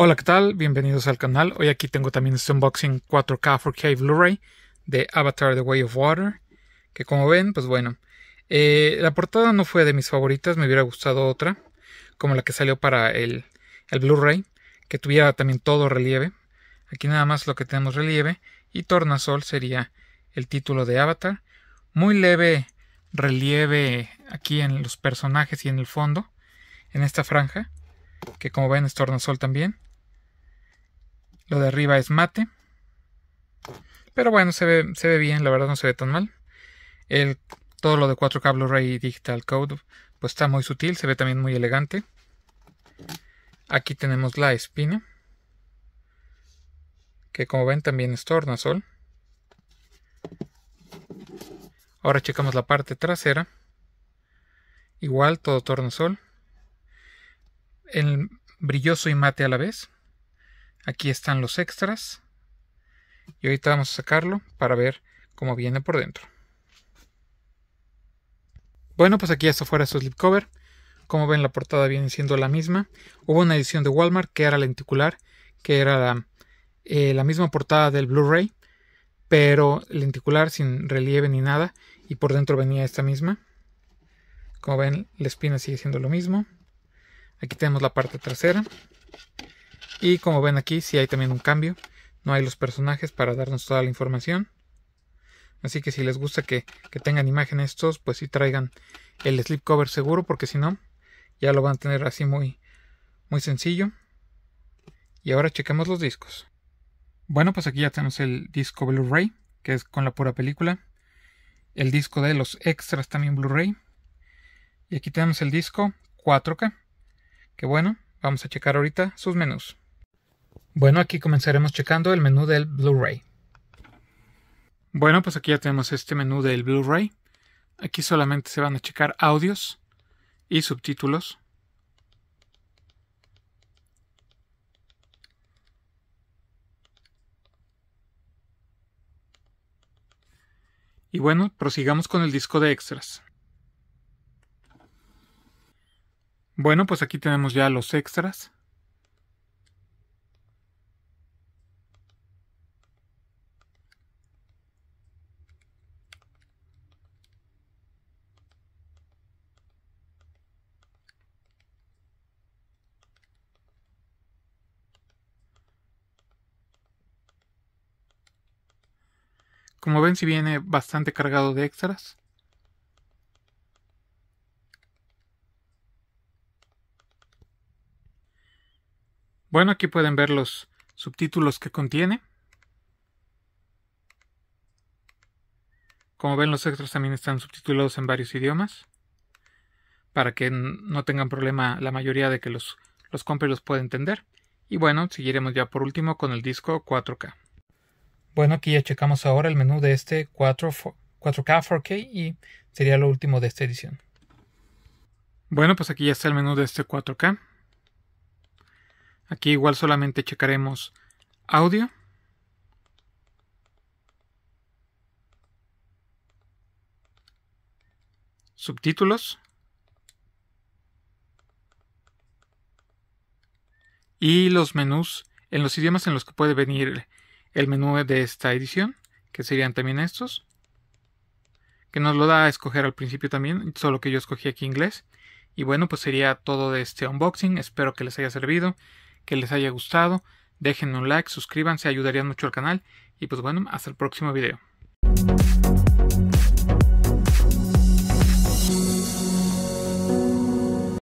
Hola, ¿qué tal? Bienvenidos al canal. Hoy aquí tengo también este unboxing 4K 4K Blu-ray de Avatar The Way of Water, que como ven, pues bueno, eh, la portada no fue de mis favoritas, me hubiera gustado otra, como la que salió para el, el Blu-ray, que tuviera también todo relieve. Aquí nada más lo que tenemos relieve y tornasol sería el título de Avatar. Muy leve relieve aquí en los personajes y en el fondo, en esta franja, que como ven es tornasol también. Lo de arriba es mate. Pero bueno, se ve, bien, la verdad no se ve tan mal. El, todo lo de 4K ray Digital Code pues está muy sutil, se ve también muy elegante. Aquí tenemos la espina. Que como ven también es tornasol. Ahora checamos la parte trasera. Igual todo tornasol. El brilloso y mate a la vez. Aquí están los extras. Y ahorita vamos a sacarlo para ver cómo viene por dentro. Bueno, pues aquí está fuera su slipcover. Como ven, la portada viene siendo la misma. Hubo una edición de Walmart que era lenticular, que era la, eh, la misma portada del Blu-ray, pero lenticular, sin relieve ni nada. Y por dentro venía esta misma. Como ven, la espina sigue siendo lo mismo. Aquí tenemos la parte trasera. Y como ven aquí, sí hay también un cambio. No hay los personajes para darnos toda la información. Así que si les gusta que, tengan imagen estos, pues sí traigan el slipcover cover seguro, porque si no, ya lo van a tener así muy, muy sencillo. Y ahora chequemos los discos. Bueno, pues aquí ya tenemos el disco Blu-ray, que es con la pura película. El disco de los extras también Blu-ray. Y aquí tenemos el disco 4K. Que bueno, vamos a checar ahorita sus menús. Bueno, aquí comenzaremos checando el menú del Blu-ray. Bueno, pues aquí ya tenemos este menú del Blu-ray. Aquí solamente se van a checar audios y subtítulos. Y bueno, prosigamos con el disco de extras. Bueno, pues aquí tenemos ya los extras. Como ven, si viene bastante cargado de extras. Bueno, aquí pueden ver los subtítulos que contiene. Como ven, los extras también están subtitulados en varios idiomas. Para que no tengan problema la mayoría de que los, los compre los pueda entender. Y bueno, seguiremos ya por último con el disco 4K. Bueno, aquí ya checamos ahora el menú de este 4, k 4K y sería lo último de esta edición. Bueno, pues aquí ya está el menú de este 4K. Aquí igual solamente checaremos audio. Subtítulos. Y los menús en los idiomas en los que puede venir el menú de esta edición, que serían también estos, que nos lo da a escoger al principio también, solo que yo escogí aquí inglés. Y bueno, pues sería todo de este unboxing, espero que les haya servido, que les haya gustado, dejen un like, suscríbanse, ayudarían mucho al canal y pues bueno, hasta el próximo video.